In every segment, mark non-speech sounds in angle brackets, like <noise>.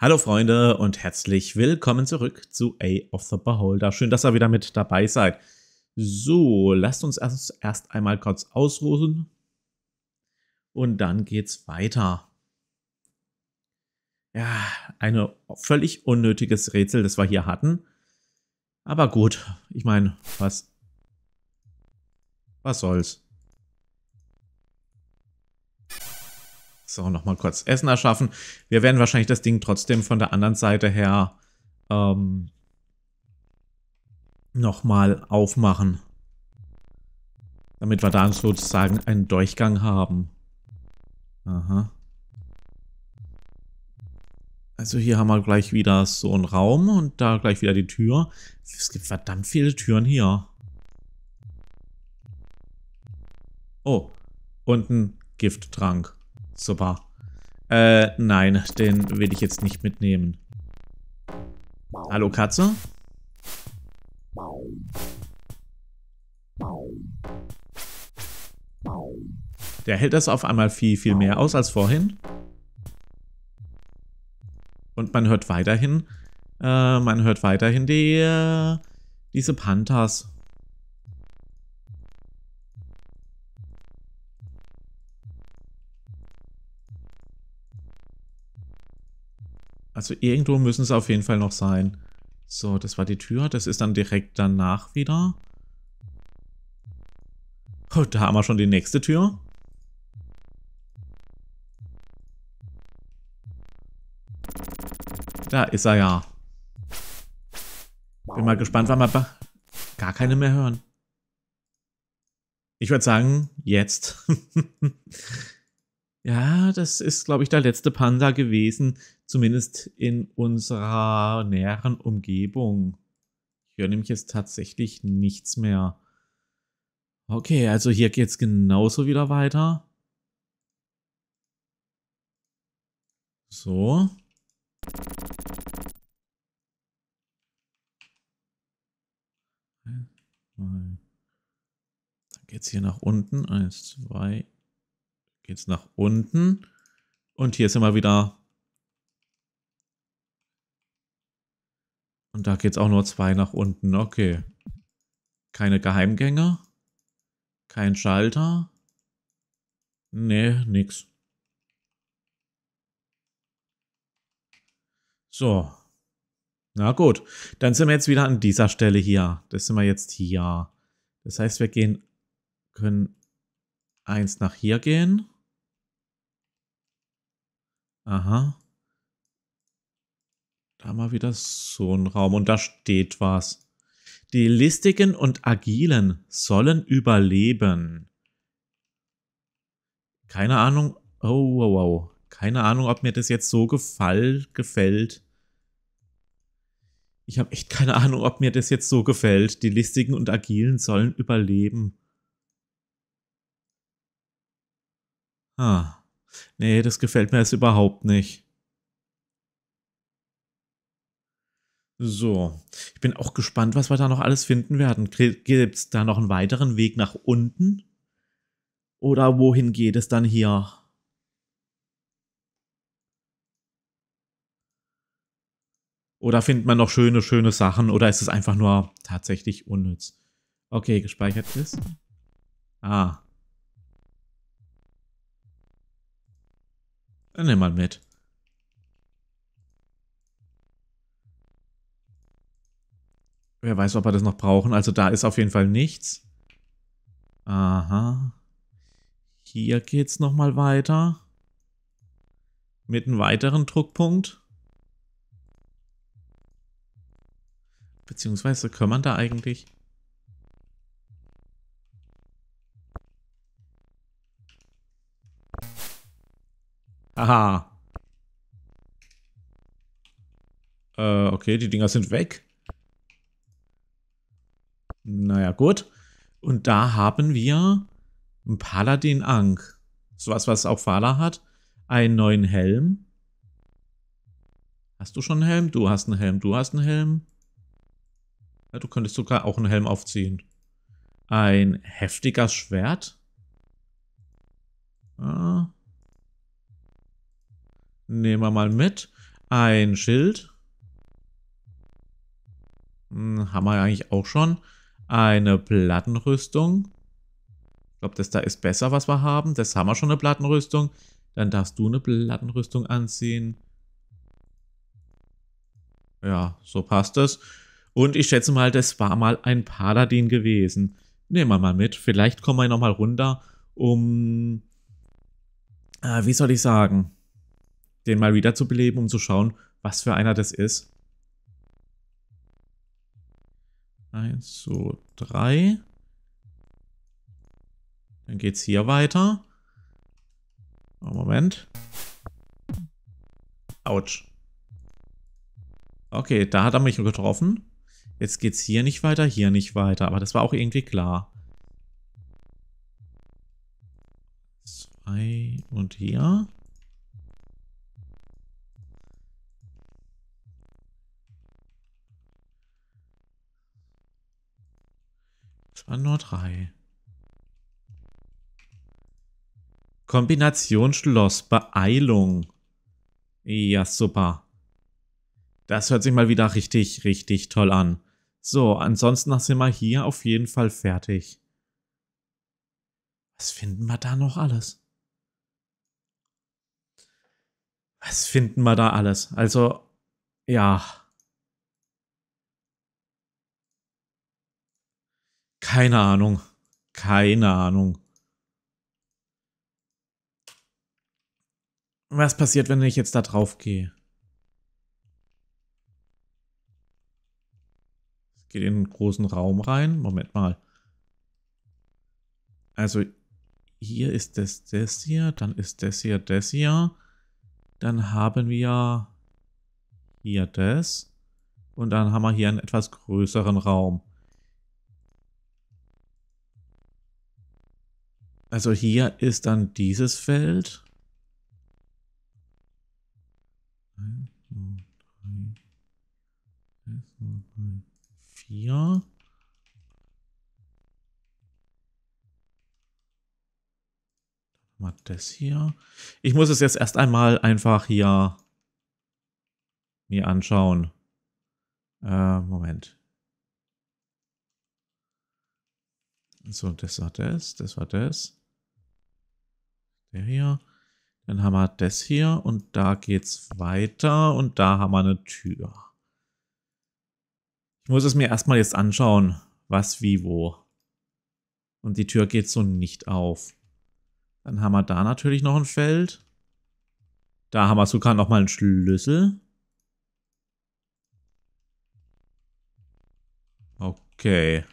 Hallo Freunde und herzlich willkommen zurück zu A of the Beholder. Schön, dass ihr wieder mit dabei seid. So, lasst uns erst, erst einmal kurz ausruhen und dann geht's weiter. Ja, eine völlig unnötiges Rätsel, das wir hier hatten. Aber gut, ich meine, was was soll's. So, nochmal kurz Essen erschaffen. Wir werden wahrscheinlich das Ding trotzdem von der anderen Seite her ähm, nochmal aufmachen. Damit wir da sozusagen einen Durchgang haben. Aha. Also hier haben wir gleich wieder so einen Raum und da gleich wieder die Tür. Es gibt verdammt viele Türen hier. Oh, und ein Gifttrank. Super. Äh, nein, den will ich jetzt nicht mitnehmen. Hallo, Katze? Der hält das auf einmal viel, viel mehr aus als vorhin. Und man hört weiterhin, äh, man hört weiterhin die, äh, diese Panthers. Also irgendwo müssen sie auf jeden Fall noch sein. So, das war die Tür. Das ist dann direkt danach wieder. Oh, da haben wir schon die nächste Tür. Da ist er ja. Bin mal gespannt, wann wir gar keine mehr hören. Ich würde sagen, jetzt. <laughs> ja, das ist, glaube ich, der letzte Panda gewesen, zumindest in unserer näheren Umgebung. Ich höre nämlich jetzt tatsächlich nichts mehr. Okay, also hier geht es genauso wieder weiter. So. Dann geht es hier nach unten. Eins, zwei. Geht es nach unten. Und hier sind wir wieder Und da es auch nur zwei nach unten. Okay. Keine Geheimgänge. Kein Schalter. Nee, nix. So. Na gut. Dann sind wir jetzt wieder an dieser Stelle hier. Das sind wir jetzt hier. Das heißt, wir gehen, können eins nach hier gehen. Aha. Da mal wieder so ein Raum und da steht was. Die listigen und agilen sollen überleben. Keine Ahnung. Oh, wow, wow. Keine Ahnung, ob mir das jetzt so gefall, gefällt. Ich habe echt keine Ahnung, ob mir das jetzt so gefällt. Die listigen und agilen sollen überleben. Ah. Nee, das gefällt mir jetzt überhaupt nicht. So, ich bin auch gespannt, was wir da noch alles finden werden. Gibt es da noch einen weiteren Weg nach unten? Oder wohin geht es dann hier? Oder findet man noch schöne, schöne Sachen? Oder ist es einfach nur tatsächlich unnütz? Okay, gespeichert ist. Ah. Dann nimm mal mit. Wer weiß, ob wir das noch brauchen. Also da ist auf jeden Fall nichts. Aha. Hier geht's nochmal weiter. Mit einem weiteren Druckpunkt. Beziehungsweise kann man da eigentlich... Aha. Äh, okay, die Dinger sind weg. Naja, gut. Und da haben wir ein Paladin Ankh. Sowas, was auch Fala hat. Einen neuen Helm. Hast du schon einen Helm? Du hast einen Helm, du hast einen Helm. Ja, du könntest sogar auch einen Helm aufziehen. Ein heftiger Schwert? Ja. Ah. Nehmen wir mal mit. Ein Schild. Hm, haben wir eigentlich auch schon eine Plattenrüstung. Ich glaube, das da ist besser, was wir haben. Das haben wir schon, eine Plattenrüstung. Dann darfst du eine Plattenrüstung anziehen. Ja, so passt es. Und ich schätze mal, das war mal ein Paladin gewesen. Nehmen wir mal mit. Vielleicht kommen wir nochmal runter, um, äh, wie soll ich sagen, den mal wiederzubeleben, um zu schauen, was für einer das ist. Eins, zwei, drei. Dann geht es hier weiter. Oh, Moment. Autsch. Okay, da hat er mich getroffen. Jetzt geht es hier nicht weiter, hier nicht weiter. Aber das war auch irgendwie klar. Zwei und hier. waren nur drei. Kombinationsschloss, Beeilung. Ja, super. Das hört sich mal wieder richtig, richtig toll an. So, ansonsten sind wir hier auf jeden Fall fertig. Was finden wir da noch alles? Was finden wir da alles? Also, ja. Keine Ahnung. Keine Ahnung. Was passiert, wenn ich jetzt da drauf gehe? geht in einen großen Raum rein. Moment mal. Also hier ist das, das hier, dann ist das hier, das hier. Dann haben wir hier das. Und dann haben wir hier einen etwas größeren Raum. Also hier ist dann dieses Feld. Vier. das hier. Ich muss es jetzt erst einmal einfach hier mir anschauen. Äh, Moment. So, das war das, das war das. Der hier. Dann haben wir das hier und da geht's weiter und da haben wir eine Tür. Ich muss es mir erstmal jetzt anschauen, was wie wo. Und die Tür geht so nicht auf. Dann haben wir da natürlich noch ein Feld. Da haben wir sogar noch mal einen Schlüssel. Okay.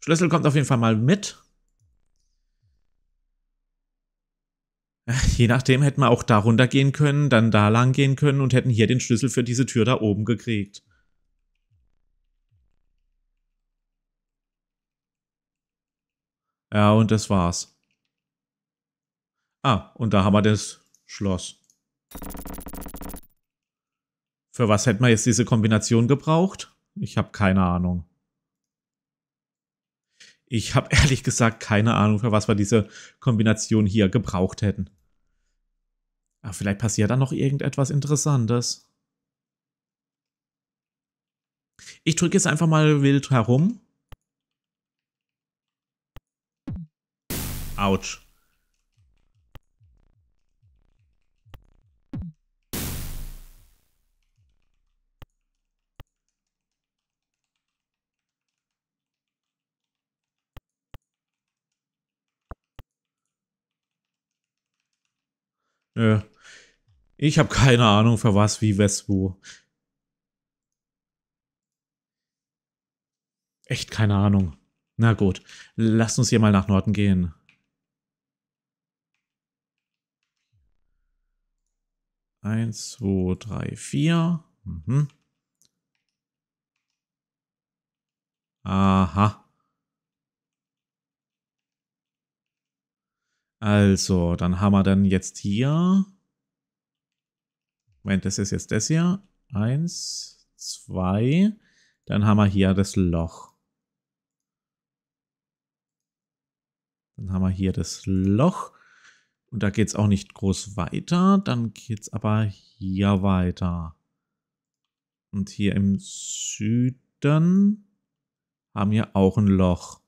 Schlüssel kommt auf jeden Fall mal mit. <laughs> Je nachdem hätten wir auch da runter gehen können, dann da lang gehen können und hätten hier den Schlüssel für diese Tür da oben gekriegt. Ja, und das war's. Ah, und da haben wir das Schloss. Für was hätten wir jetzt diese Kombination gebraucht? Ich habe keine Ahnung. Ich habe <laughs> ehrlich gesagt keine Ahnung, für was wir diese Kombination hier gebraucht hätten. Aber vielleicht passiert da noch irgendetwas Interessantes. Ich drücke jetzt einfach mal wild herum. Autsch. Nö. Ich habe keine Ahnung, für was wie Wesbu. Echt keine Ahnung. Na gut, lasst uns hier mal nach Norden gehen. Eins, zwei, drei, vier. Mhm. Aha. Also, dann haben wir dann jetzt hier. Moment, das ist jetzt das hier. Eins, zwei. Dann haben wir hier das Loch. Dann haben wir hier das Loch. Und da geht es auch nicht groß weiter. Dann geht es aber hier weiter. Und hier im Süden haben wir auch ein Loch.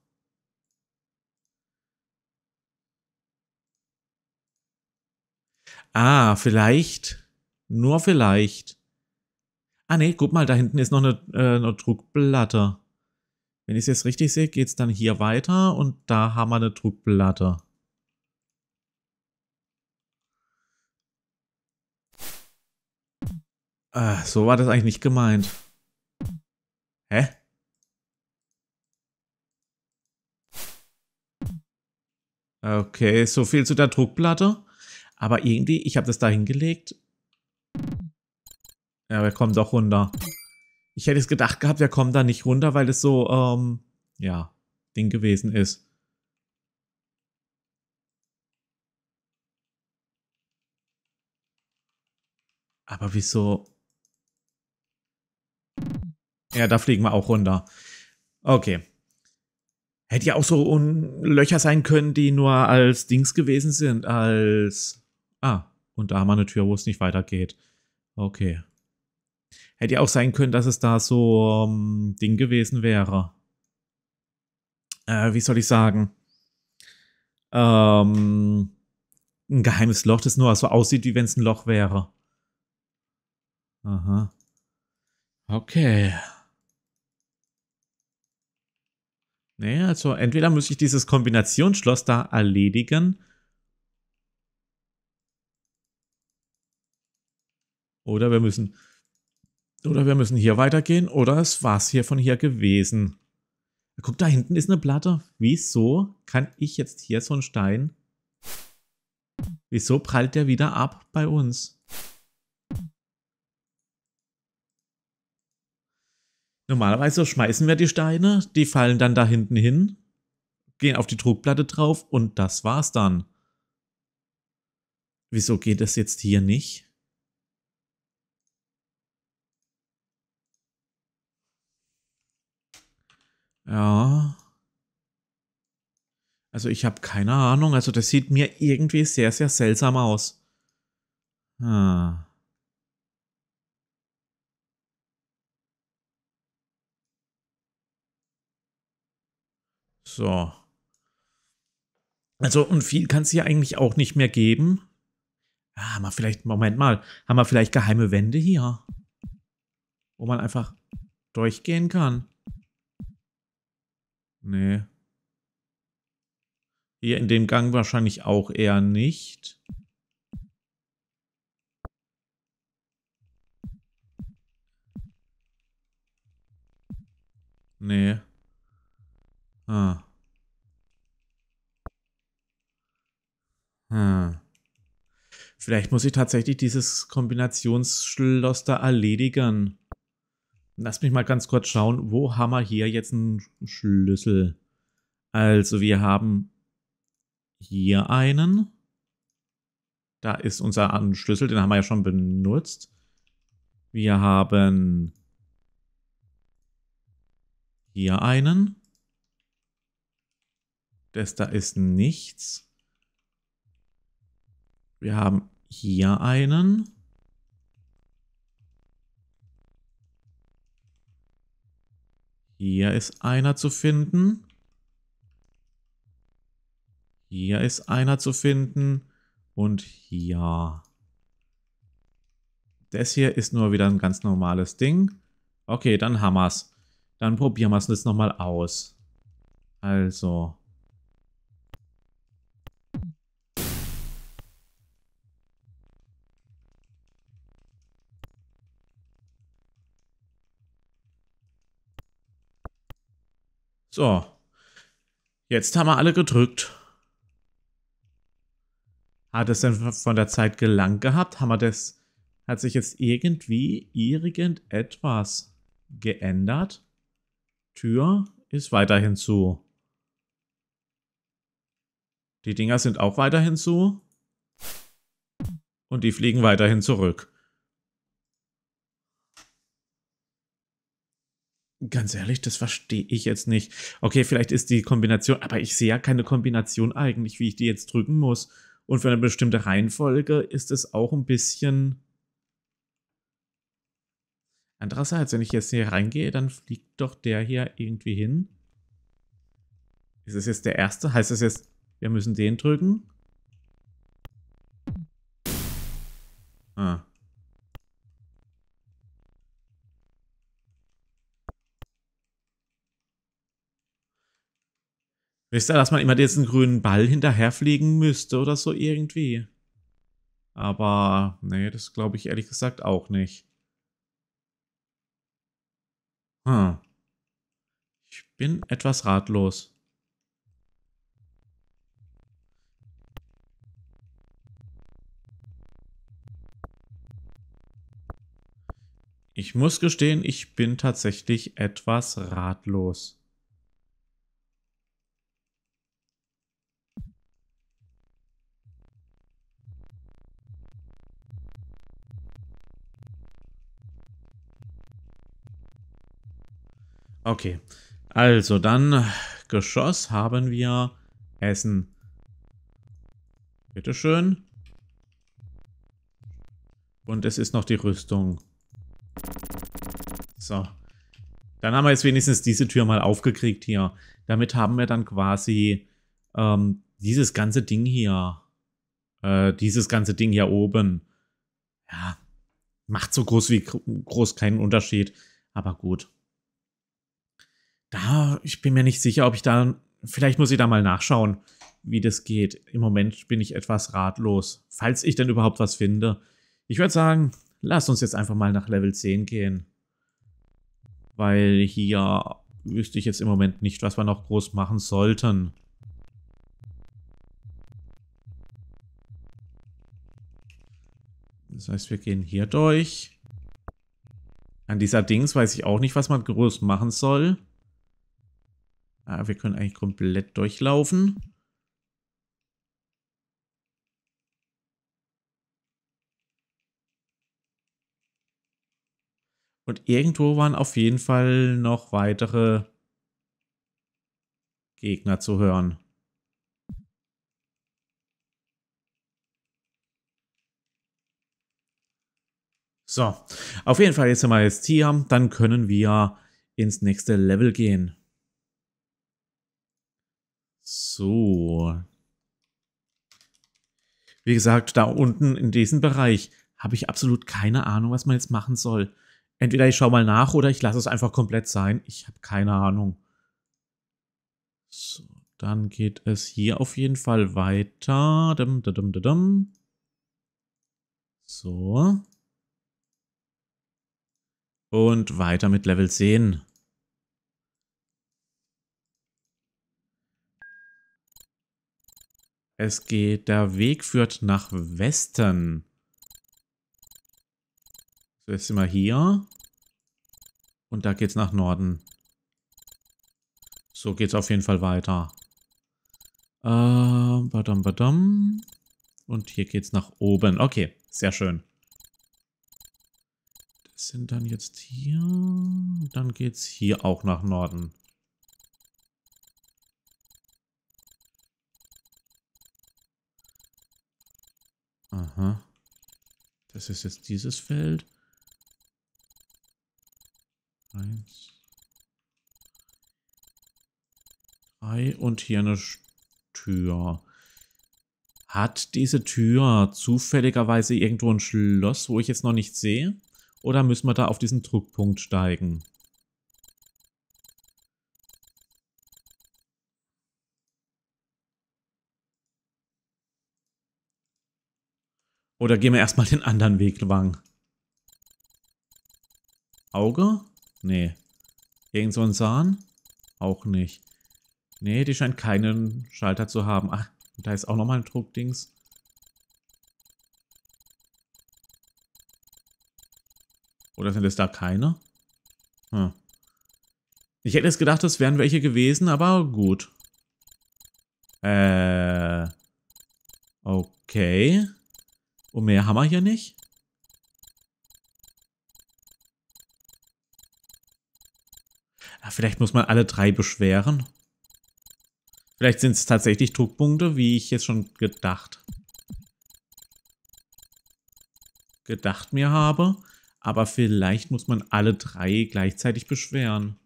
Ah, vielleicht. Nur vielleicht. Ah ne, guck mal, da hinten ist noch eine, äh, eine Druckplatte. Wenn ich es jetzt richtig sehe, geht es dann hier weiter und da haben wir eine Druckplatte. Äh, so war das eigentlich nicht gemeint. Hä? Okay, so viel zu der Druckplatte. Aber irgendwie, ich habe das da hingelegt. Ja, wir kommen doch runter. Ich hätte es gedacht gehabt, wir kommen da nicht runter, weil es so, ähm, ja, Ding gewesen ist. Aber wieso? Ja, da fliegen wir auch runter. Okay. Hätte ja auch so Löcher sein können, die nur als Dings gewesen sind, als Ah, und da haben wir eine Tür, wo es nicht weitergeht. Okay. Hätte ja auch sein können, dass es da so ähm, Ding gewesen wäre. Äh, wie soll ich sagen? Ähm, ein geheimes Loch, das nur so aussieht, wie wenn es ein Loch wäre. Aha. Okay. Naja, also entweder muss ich dieses Kombinationsschloss da erledigen Oder wir müssen. Oder wir müssen hier weitergehen. Oder es war's hier von hier gewesen. Guck, da hinten ist eine Platte. Wieso kann ich jetzt hier so einen Stein... Wieso prallt der wieder ab bei uns? Normalerweise schmeißen wir die Steine, die fallen dann da hinten hin, gehen auf die Druckplatte drauf und das war's dann. Wieso geht das jetzt hier nicht? Ja. Also ich habe keine Ahnung. Also das sieht mir irgendwie sehr, sehr seltsam aus. Hm. So. Also, und viel kann es hier eigentlich auch nicht mehr geben. Ja, ah, haben wir vielleicht, Moment mal, haben wir vielleicht geheime Wände hier? Wo man einfach durchgehen kann. Nee. Hier in dem Gang wahrscheinlich auch eher nicht. Nee. Ah. Hm. Vielleicht muss ich tatsächlich dieses Kombinationsschloss da erledigen. Lass mich mal ganz kurz schauen, wo haben wir hier jetzt einen Schlüssel? Also wir haben hier einen. Da ist unser Schlüssel, den haben wir ja schon benutzt. Wir haben hier einen. Das da ist nichts. Wir haben hier einen. Hier ist einer zu finden. Hier ist einer zu finden. Und hier. Das hier ist nur wieder ein ganz normales Ding. Okay, dann haben wir es. Dann probieren wir es jetzt nochmal aus. Also. So. Jetzt haben wir alle gedrückt. Hat es denn von der Zeit gelangt gehabt? Haben wir das. Hat sich jetzt irgendwie irgendetwas geändert? Tür ist weiterhin zu. Die Dinger sind auch weiterhin zu. Und die fliegen weiterhin zurück. ganz ehrlich, das verstehe ich jetzt nicht. Okay, vielleicht ist die Kombination, aber ich sehe ja keine Kombination eigentlich, wie ich die jetzt drücken muss. Und für eine bestimmte Reihenfolge ist es auch ein bisschen. Andererseits, wenn ich jetzt hier reingehe, dann fliegt doch der hier irgendwie hin. Ist es jetzt der erste? Heißt das jetzt, wir müssen den drücken? Ah. Wisst ihr, dass man immer diesen grünen Ball hinterherfliegen müsste oder so irgendwie. Aber nee, das glaube ich ehrlich gesagt auch nicht. Hm. Ich bin etwas ratlos. Ich muss gestehen, ich bin tatsächlich etwas ratlos. Okay. Also dann Geschoss haben wir Essen. Bitteschön. Und es ist noch die Rüstung. So. Dann haben wir jetzt wenigstens diese Tür mal aufgekriegt hier. Damit haben wir dann quasi ähm, dieses ganze Ding hier. Äh, dieses ganze Ding hier oben. Ja. Macht so groß wie groß keinen Unterschied. Aber gut da, ich bin mir nicht sicher, ob ich da, vielleicht muss ich da mal nachschauen, wie das geht. Im Moment bin ich etwas ratlos, falls ich denn überhaupt was finde. Ich würde sagen, lass uns jetzt einfach mal nach Level 10 gehen. Weil hier wüsste ich jetzt im Moment nicht, was wir noch groß machen sollten. Das heißt, wir gehen hier durch. An dieser Dings weiß ich auch nicht, was man groß machen soll. Ah, wir können eigentlich komplett durchlaufen. Und irgendwo waren auf jeden Fall noch weitere Gegner zu hören. So, auf jeden Fall jetzt sind wir jetzt hier. Dann können wir ins nächste Level gehen. So. Wie gesagt, da unten in diesem Bereich habe ich absolut keine Ahnung, was man jetzt machen soll. Entweder ich schaue mal nach oder ich lasse es einfach komplett sein. Ich habe keine Ahnung. So, dann geht es hier auf jeden Fall weiter. Dum, dum, dum, so. Und weiter mit Level 10. Es geht, der Weg führt nach Westen. So, jetzt sind wir hier. Und da geht's nach Norden. So geht's auf jeden Fall weiter. Ähm, badam, badam. Und hier geht's nach oben. Okay, sehr schön. Das sind dann jetzt hier. Dann geht's hier auch nach Norden. Aha. Das ist jetzt dieses Feld. Eins. Drei. Und hier eine Tür. Hat diese Tür zufälligerweise irgendwo ein Schloss, wo ich jetzt noch nicht sehe? Oder müssen wir da auf diesen Druckpunkt steigen? Oder gehen wir erstmal den anderen Weg lang? Auge? Nee. Irgend so ein Zahn? Auch nicht. Nee, die scheint keinen Schalter zu haben. Ach, da ist auch nochmal ein Druckdings. Oder sind es da keine? Hm. Ich hätte jetzt gedacht, das wären welche gewesen, aber gut. Äh. Okay. Und mehr haben wir hier nicht. Ja, vielleicht muss man alle drei beschweren. Vielleicht sind es tatsächlich Druckpunkte, wie ich jetzt schon gedacht gedacht mir habe. Aber vielleicht muss man alle drei gleichzeitig beschweren.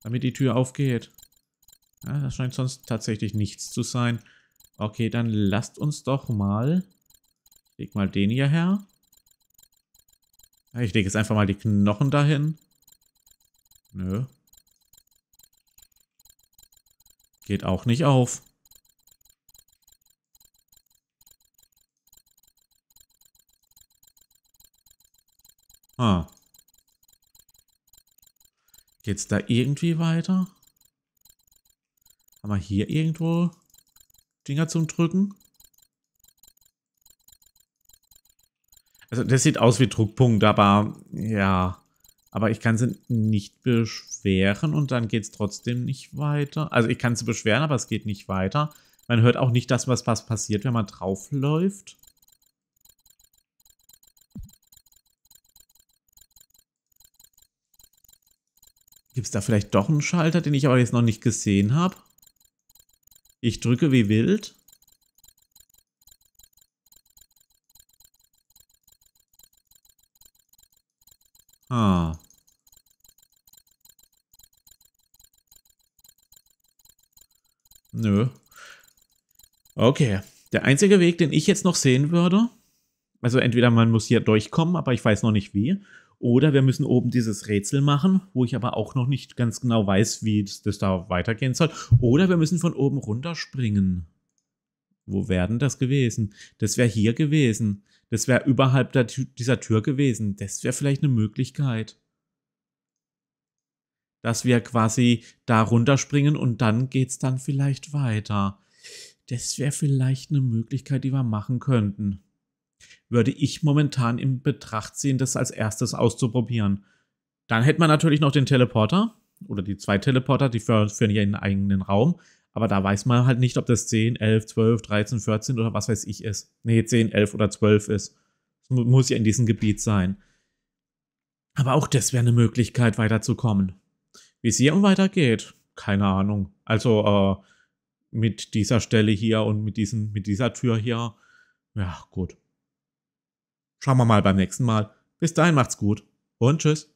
Damit die Tür aufgeht. Ja, das scheint sonst tatsächlich nichts zu sein. Okay, dann lasst uns doch mal... Leg mal den hier her. Ich lege jetzt einfach mal die Knochen dahin. Nö. Geht auch nicht auf. Ah. Geht's da irgendwie weiter? Haben wir hier irgendwo Dinger zum Drücken. Also das sieht aus wie Druckpunkt, aber ja. Aber ich kann sie nicht beschweren und dann geht es trotzdem nicht weiter. Also ich kann sie beschweren, aber es geht nicht weiter. Man hört auch nicht das, was passiert, wenn man draufläuft. Gibt es da vielleicht doch einen Schalter, den ich aber jetzt noch nicht gesehen habe? Ich drücke wie wild. Ah. Nö. Okay. Der einzige Weg, den ich jetzt noch sehen würde, also entweder man muss hier durchkommen, aber ich weiß noch nicht wie, oder wir müssen oben dieses Rätsel machen, wo ich aber auch noch nicht ganz genau weiß, wie das, das da weitergehen soll. Oder wir müssen von oben runterspringen. Wo wäre denn das gewesen? Das wäre hier gewesen. Das wäre überhalb der, dieser Tür gewesen. Das wäre vielleicht eine Möglichkeit. Dass wir quasi da runterspringen und dann geht's dann vielleicht weiter. Das wäre vielleicht eine Möglichkeit, die wir machen könnten würde ich momentan in Betracht ziehen, das als erstes auszuprobieren. Dann hätte man natürlich noch den Teleporter oder die zwei Teleporter, die führen ja in den eigenen Raum. Aber da weiß man halt nicht, ob das 10, 11, 12, 13, 14 oder was weiß ich ist. Nee, 10, 11 oder 12 ist. Das muss ja in diesem Gebiet sein. Aber auch das wäre eine Möglichkeit, weiterzukommen. Wie es hier um weitergeht, keine Ahnung. Also äh, mit dieser Stelle hier und mit, diesen, mit dieser Tür hier, ja gut. Schauen wir mal beim nächsten Mal. Bis dahin macht's gut und tschüss.